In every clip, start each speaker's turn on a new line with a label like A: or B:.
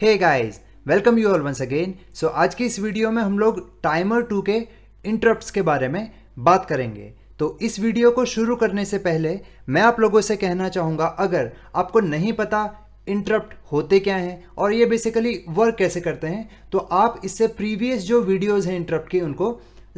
A: hey guys welcome you all once again so आज की इस वीडियो में हम लोग टाइमर टू के इंटरप्ट्स के बारे में बात करेंगे तो इस वीडियो को शुरू करने से पहले मैं आप लोगों से कहना चाहूँगा अगर आपको नहीं पता इंटरप्ट होते क्या हैं और ये बेसिकली वर्क कैसे करते हैं तो आप इससे प्रीवियस जो वीडियोज हैं इंटरप्ट की उनको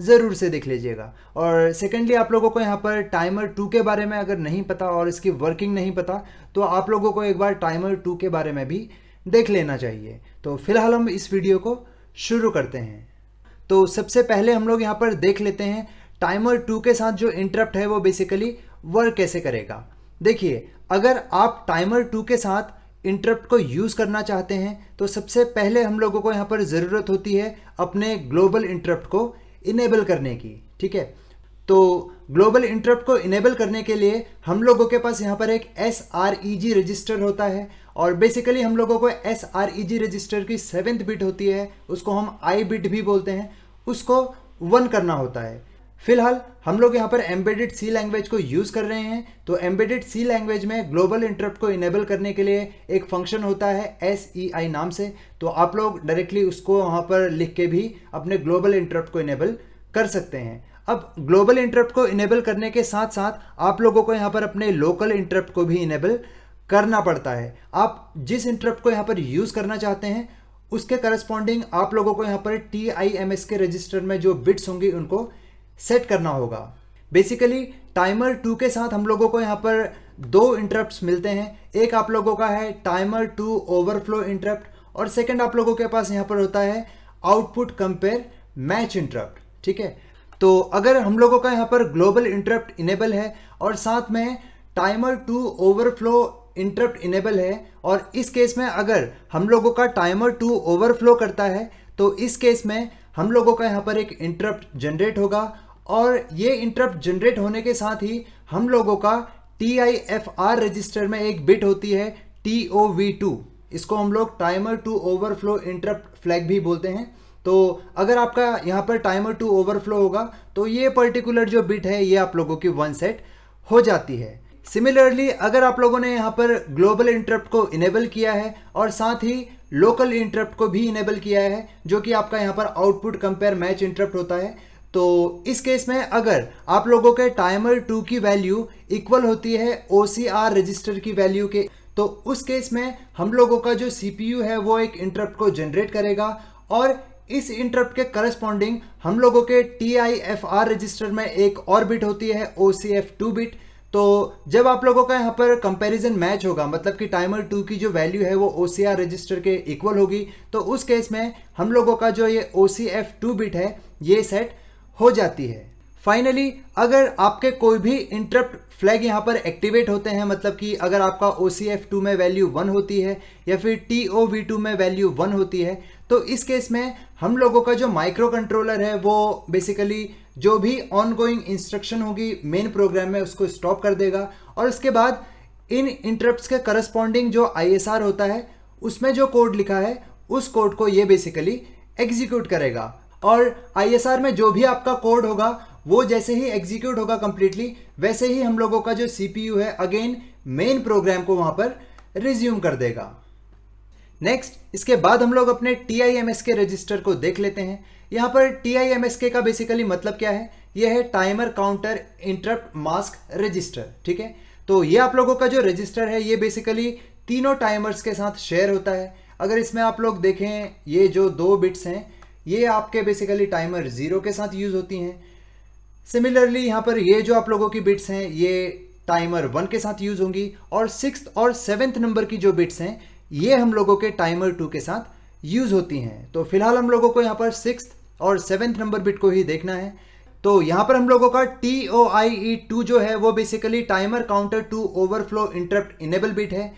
A: ज़रूर से देख लीजिएगा और सेकेंडली आप लोगों को यहाँ पर टाइमर टू के बारे में अगर नहीं पता और इसकी वर्किंग नहीं पता तो आप लोगों को एक बार टाइमर टू के बारे में भी देख लेना चाहिए तो फिलहाल हम इस वीडियो को शुरू करते हैं तो सबसे पहले हम लोग यहाँ पर देख लेते हैं टाइमर टू के साथ जो इंटरप्ट है वो बेसिकली वर्क कैसे करेगा देखिए अगर आप टाइमर टू के साथ इंटरप्ट को यूज़ करना चाहते हैं तो सबसे पहले हम लोगों को यहाँ पर ज़रूरत होती है अपने ग्लोबल इंटरप्ट को इनेबल करने की ठीक है तो ग्लोबल इंटरप्ट को इनेबल करने के लिए हम लोगों के पास यहाँ पर एक S R E G register होता है और बेसिकली हम लोगों को S R E G register की सेवेंथ बिट होती है उसको हम आई बिट भी बोलते हैं उसको वन करना होता है फिलहाल हम लोग यहाँ पर एम्बेडेड सी लैंग्वेज को यूज़ कर रहे हैं तो एम्बेडेड सी लैंग्वेज में ग्लोबल इंटरप्ट को इनेबल करने के लिए एक फंक्शन होता है एस ई आई नाम से तो आप लोग डायरेक्टली उसको वहाँ पर लिख के भी अपने ग्लोबल इंटरप्ट को इनेबल कर सकते हैं अब ग्लोबल इंटरप्ट को इनेबल करने के साथ साथ आप लोगों को यहाँ पर अपने लोकल इंटरप्ट को भी इनेबल करना पड़ता है आप जिस इंटरप्ट को यहाँ पर यूज़ करना चाहते हैं उसके करस्पॉन्डिंग आप लोगों को यहाँ पर टी आई एम एस के रजिस्टर में जो बिट्स होंगी उनको सेट करना होगा बेसिकली टाइमर टू के साथ हम लोगों को यहाँ पर दो इंटरप्ट मिलते हैं एक आप लोगों का है टाइमर टू ओवरफ्लो इंटरप्ट और सेकेंड आप लोगों के पास यहाँ पर होता है आउटपुट कंपेयर मैच इंटरप्ट ठीक है तो अगर हम लोगों का यहाँ पर ग्लोबल इंटरप्ट इनेबल है और साथ में timer two overflow interrupt enable है और इस केस में अगर हम लोगों का टाइमर टू ओवरफ्लो करता है तो इस केस में हम लोगों का यहाँ पर एक इंटरप्ट जनरेट होगा और ये इंटरप्ट जनरेट होने के साथ ही हम लोगों का T I F R register में एक बिट होती है टी ओ वी टू इसको हम लोग timer two overflow interrupt flag भी बोलते हैं तो अगर आपका यहाँ पर टाइमर टू ओवरफ्लो होगा तो ये पर्टिकुलर जो बिट है ये आप लोगों की वन सेट हो जाती है सिमिलरली अगर आप लोगों ने यहाँ पर ग्लोबल इंटरप्ट को इनेबल किया है और साथ ही लोकल इंटरप्ट को भी इनेबल किया है जो कि आपका यहाँ पर आउटपुट कंपेयर मैच इंटरप्ट होता है तो इस केस में अगर आप लोगों के टाइमर टू की वैल्यू इक्वल होती है ओ रजिस्टर की वैल्यू के तो उस केस में हम लोगों का जो सी है वो एक इंटरप्ट को जनरेट करेगा और इस इंटरप्ट के करस्पॉन्डिंग हम लोगों के टी रजिस्टर में एक और बिट होती है ओ सी बिट तो जब आप लोगों का यहाँ पर कंपैरिजन मैच होगा मतलब कि टाइमर टू की जो वैल्यू है वो ओ रजिस्टर के इक्वल होगी तो उस केस में हम लोगों का जो ये O C F two bit है ये सेट हो जाती है फाइनली अगर आपके कोई भी इंटरप्ट फ्लैग यहाँ पर एक्टिवेट होते हैं मतलब कि अगर आपका ओ सी एफ टू में वैल्यू वन होती है या फिर टी ओ वी टू में वैल्यू वन होती है तो इस केस में हम लोगों का जो माइक्रो कंट्रोलर है वो बेसिकली जो भी ऑन गोइंग इंस्ट्रक्शन होगी मेन प्रोग्राम में उसको स्टॉप कर देगा और उसके बाद इन इंटरप्ट के करस्पॉन्डिंग जो आई होता है उसमें जो कोड लिखा है उस कोड को ये बेसिकली एग्जीक्यूट करेगा और आई में जो भी आपका कोड होगा वो जैसे ही एग्जीक्यूट होगा कम्प्लीटली वैसे ही हम लोगों का जो सी है अगेन मेन प्रोग्राम को वहाँ पर रिज्यूम कर देगा नेक्स्ट इसके बाद हम लोग अपने टी आई एम एस के रजिस्टर को देख लेते हैं यहाँ पर टी आई एम एस के का बेसिकली मतलब क्या है यह है timer counter interrupt mask register ठीक है तो ये आप लोगों का जो रजिस्टर है ये बेसिकली तीनों टाइमर्स के साथ शेयर होता है अगर इसमें आप लोग देखें ये जो दो बिट्स हैं ये आपके बेसिकली टाइमर ज़ीरो के साथ यूज़ होती हैं सिमिलरली यहाँ पर ये जो आप लोगों की बिट्स हैं ये टाइमर वन के साथ यूज़ होंगी और सिक्स और सेवेंथ नंबर की जो बिट्स हैं ये हम लोगों के टाइमर टू के साथ यूज़ होती हैं तो फिलहाल हम लोगों को यहाँ पर सिक्स और सेवेंथ नंबर बिट को ही देखना है तो यहाँ पर हम लोगों का T O I E two जो है वो basically timer counter two overflow interrupt enable bit है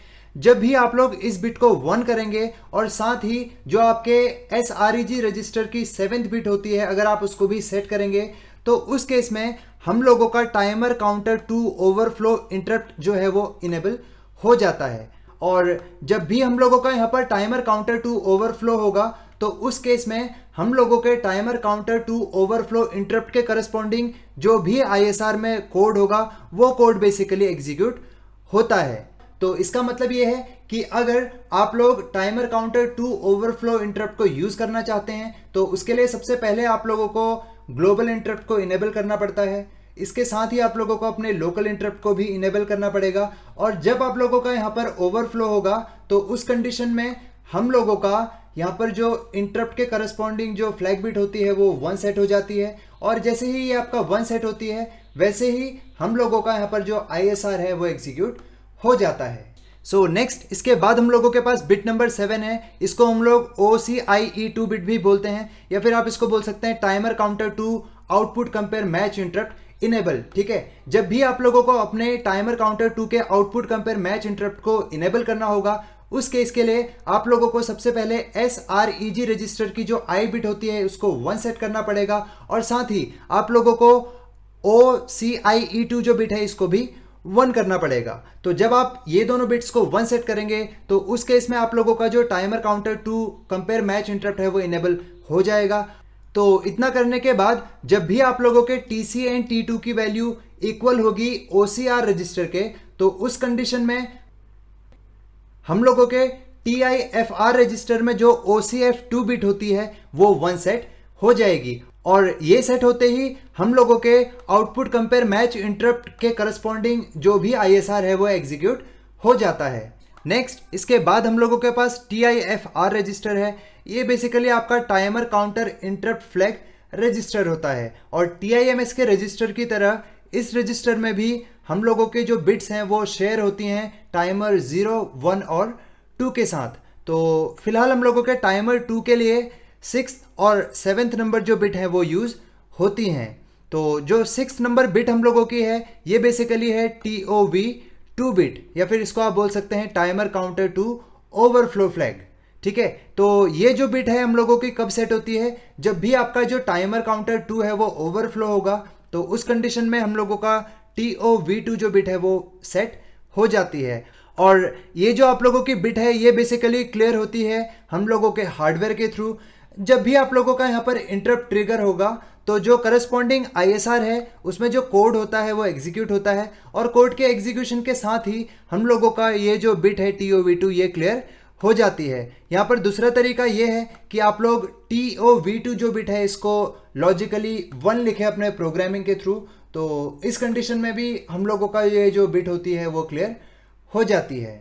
A: जब भी आप लोग इस बिट को वन करेंगे और साथ ही जो आपके S R E G register की सेवेंथ बिट होती है अगर आप उसको भी सेट करेंगे तो उस केस में हम लोगों का timer counter two overflow interrupt जो है वो इनेबल हो जाता है और जब भी हम लोगों का यहाँ पर टाइमर काउंटर टू ओवरफ्लो होगा तो उस केस में हम लोगों के timer counter two overflow interrupt के करस्पॉन्डिंग जो भी आईएसआर में कोड होगा वो कोड बेसिकली एग्जीक्यूट होता है तो इसका मतलब ये है कि अगर आप लोग timer counter two overflow interrupt को यूज़ करना चाहते हैं तो उसके लिए सबसे पहले आप लोगों को ग्लोबल इंटरप्ट को इनेबल करना पड़ता है इसके साथ ही आप लोगों को अपने लोकल इंटरप्ट को भी इनेबल करना पड़ेगा और जब आप लोगों का यहाँ पर ओवरफ्लो होगा तो उस कंडीशन में हम लोगों का यहाँ पर जो इंटरप्ट के करस्पॉन्डिंग जो फ्लैग बिट होती है वो वन सेट हो जाती है और जैसे ही ये आपका वन सेट होती है वैसे ही हम लोगों का यहाँ पर जो आई है वो एग्जीक्यूट हो जाता है सो so, नेक्स्ट इसके बाद हम लोगों के पास बिट नंबर सेवन है इसको हम लोग ओ सी आई ई टू बिट भी बोलते हैं या फिर आप इसको बोल सकते हैं timer counter two output compare match interrupt enable ठीक है जब भी आप लोगों को अपने टाइमर काउंटर टू के आउटपुट कंपेयर मैच इंटरप्ट को इनेबल करना होगा उस केस के लिए आप लोगों को सबसे पहले S R E G register की जो आई बिट होती है उसको वन सेट करना पड़ेगा और साथ ही आप लोगों को ओ सी आई ई टू जो बिट है इसको भी वन करना पड़ेगा तो जब आप ये दोनों बिट्स को वन सेट करेंगे तो उस केस में आप लोगों का जो timer counter two compare match interrupt है वो इनेबल हो जाएगा तो इतना करने के बाद जब भी आप लोगों के T C and T two की वैल्यू इक्वल होगी ओ सी आर रजिस्टर के तो उस कंडीशन में हम लोगों के T I F R register में जो O C F two bit होती है वो वन सेट हो जाएगी और ये सेट होते ही हम लोगों के आउटपुट कंपेयर मैच इंटरप्ट के करस्पॉन्डिंग जो भी आई एस आर है वो एग्जीक्यूट हो जाता है नेक्स्ट इसके बाद हम लोगों के पास T I F R register है ये बेसिकली आपका timer counter interrupt flag register होता है और टी आई एम एस के रजिस्टर की तरह इस रजिस्टर में भी हम लोगों के जो बिट्स हैं वो शेयर होती हैं टाइमर ज़ीरो वन और टू के साथ तो फिलहाल हम लोगों के टाइमर टू के लिए सिक्स और सेवेंथ नंबर जो बिट है वो यूज़ होती हैं तो जो सिक्स नंबर बिट हम लोगों की है ये बेसिकली है T O V two bit या फिर इसको आप बोल सकते हैं timer counter two overflow flag ठीक है तो ये जो बिट है हम लोगों की कब सेट होती है जब भी आपका जो टाइमर काउंटर टू है वो ओवरफ्लो होगा तो उस कंडीशन में हम लोगों का टी ओ वी टू जो बिट है वो सेट हो जाती है और ये जो आप लोगों की बिट है ये बेसिकली क्लियर होती है हम लोगों के हार्डवेयर के थ्रू जब भी आप लोगों का यहाँ पर इंटरप्ट ट्रिगर होगा तो जो करस्पॉन्डिंग आई है उसमें जो कोड होता है वो एग्जीक्यूट होता है और कोड के एग्जीक्यूशन के साथ ही हम लोगों का ये जो बिट है टी ओ वी टू ये क्लियर हो जाती है यहाँ पर दूसरा तरीका ये है कि आप लोग टी ओ वी टू जो बिट है इसको लॉजिकली वन लिखे अपने प्रोग्रामिंग के थ्रू तो इस कंडीशन में भी हम लोगों का ये जो बिट होती है वो क्लियर हो जाती है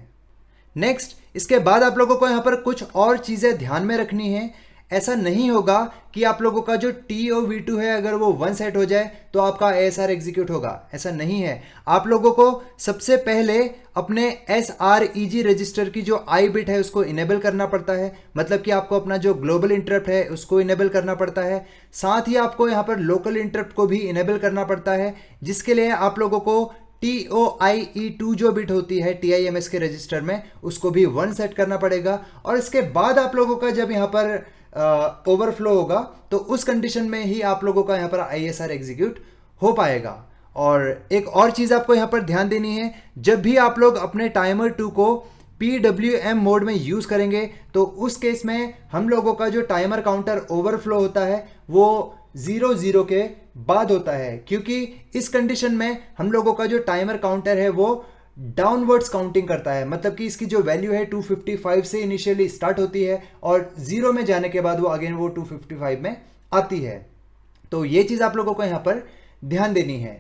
A: नेक्स्ट इसके बाद आप लोगों को यहाँ पर कुछ और चीज़ें ध्यान में रखनी है ऐसा नहीं होगा कि आप लोगों का जो टी ओ वी टू है अगर वो वन सेट हो जाए तो आपका एस आर एग्जीक्यूट होगा ऐसा नहीं है आप लोगों को सबसे पहले अपने S R E G register की जो आई बिट है उसको इनेबल करना पड़ता है मतलब कि आपको अपना जो ग्लोबल इंटरप्ट है उसको इनेबल करना पड़ता है साथ ही आपको यहाँ पर लोकल इंटरप्ट को भी इनेबल करना पड़ता है जिसके लिए आप लोगों को T O I E two जो बिट होती है टी आई एम एस के रजिस्टर में उसको भी वन सेट करना पड़ेगा और इसके बाद आप लोगों का जब यहाँ पर ओवरफ्लो होगा तो उस कंडीशन में ही आप लोगों का यहाँ पर आई एग्जीक्यूट हो पाएगा और एक और चीज़ आपको यहाँ पर ध्यान देनी है जब भी आप लोग अपने टाइमर टू को पी डब्ल्यू एम मोड में यूज़ करेंगे तो उस केस में हम लोगों का जो टाइमर काउंटर ओवरफ्लो होता है वो ज़ीरो ज़ीरो के बाद होता है क्योंकि इस कंडीशन में हम लोगों का जो टाइमर काउंटर है वो डाउनवर्ड्स काउंटिंग करता है मतलब कि इसकी जो वैल्यू है 255 से इनिशियली स्टार्ट होती है और जीरो में जाने के बाद वो अगेन वो 255 में आती है तो ये चीज़ आप लोगों को यहां पर ध्यान देनी है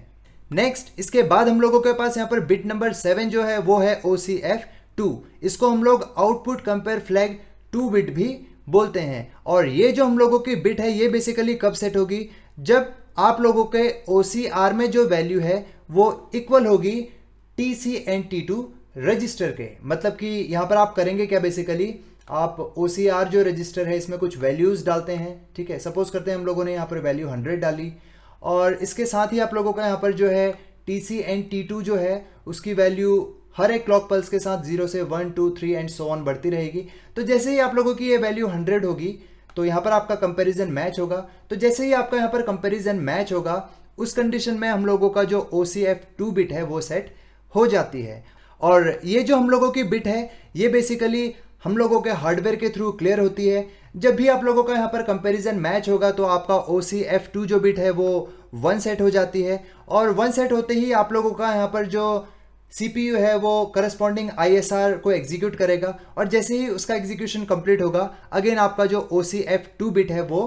A: नेक्स्ट इसके बाद हम लोगों के पास यहां पर बिट नंबर सेवन जो है वो है ओ सी एफ टू इसको हम लोग output compare flag two bit भी बोलते हैं और ये जो हम लोगों की बिट है ये बेसिकली कब सेट होगी जब आप लोगों के ओ सी आर में जो वैल्यू है वो इक्वल होगी T C and T two register के मतलब कि यहाँ पर आप करेंगे क्या बेसिकली आप ओ जो रजिस्टर है इसमें कुछ वैल्यूज़ डालते हैं ठीक है सपोज करते हैं हम लोगों ने यहाँ पर वैल्यू हंड्रेड डाली और इसके साथ ही आप लोगों का यहाँ पर जो है T C and T two जो है उसकी वैल्यू हर एक क्लॉक पल्स के साथ जीरो से one two three and so on बढ़ती रहेगी तो जैसे ही आप लोगों की ये वैल्यू हंड्रेड होगी तो यहाँ पर आपका कंपैरिजन मैच होगा तो जैसे ही आपका यहाँ पर कंपैरिजन मैच होगा उस कंडीशन में हम लोगों का जो O C F two bit है वो सेट हो जाती है और ये जो हम लोगों की बिट है ये बेसिकली हम लोगों के हार्डवेयर के थ्रू क्लियर होती है जब भी आप लोगों का यहाँ पर कंपैरिजन मैच होगा तो आपका ओ सी एफ टू जो बिट है वो वन सेट हो जाती है और वन सेट होते ही आप लोगों का यहाँ पर जो सी पी यू है वो करस्पॉन्डिंग आई एस आर को एग्जीक्यूट करेगा और जैसे ही उसका एग्जीक्यूशन कंप्लीट होगा अगेन आपका जो O C F two bit है वो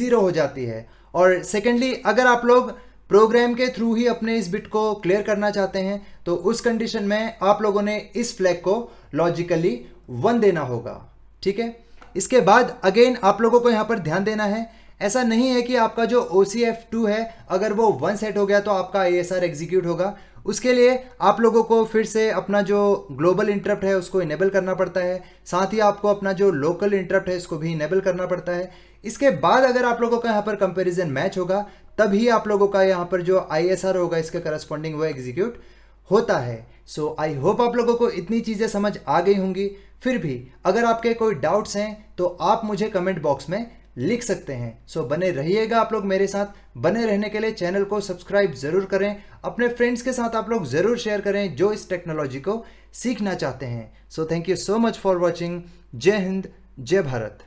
A: ज़ीरो हो जाती है और सेकेंडली अगर आप लोग प्रोग्राम के थ्रू ही अपने इस बिट को क्लियर करना चाहते हैं तो उस कंडीशन में आप लोगों ने इस फ्लैग को लॉजिकली वन देना होगा ठीक है इसके बाद अगेन आप लोगों को यहां पर ध्यान देना है ऐसा नहीं है कि आपका जो ओ सी एफ टू है अगर वो वन सेट हो गया तो आपका आई एस आर एग्जीक्यूट होगा उसके लिए आप लोगों को फिर से अपना जो ग्लोबल इंटरप्ट है उसको इनेबल करना पड़ता है साथ ही आपको अपना जो लोकल इंटरप्ट है इसको भी इनेबल करना पड़ता है इसके बाद अगर आप लोगों का यहाँ पर कंपेरिजन मैच होगा तभी आप लोगों का यहाँ पर जो आई होगा इसके करस्पॉन्डिंग वो एग्जीक्यूट होता है सो आई होप आप लोगों को इतनी चीज़ें समझ आ गई होंगी फिर भी अगर आपके कोई डाउट्स हैं तो आप मुझे कमेंट बॉक्स में लिख सकते हैं सो so, बने रहिएगा आप लोग मेरे साथ बने रहने के लिए चैनल को सब्सक्राइब ज़रूर करें अपने फ्रेंड्स के साथ आप लोग ज़रूर शेयर करें जो इस टेक्नोलॉजी को सीखना चाहते हैं so thank you so much for watching जय हिंद जय भारत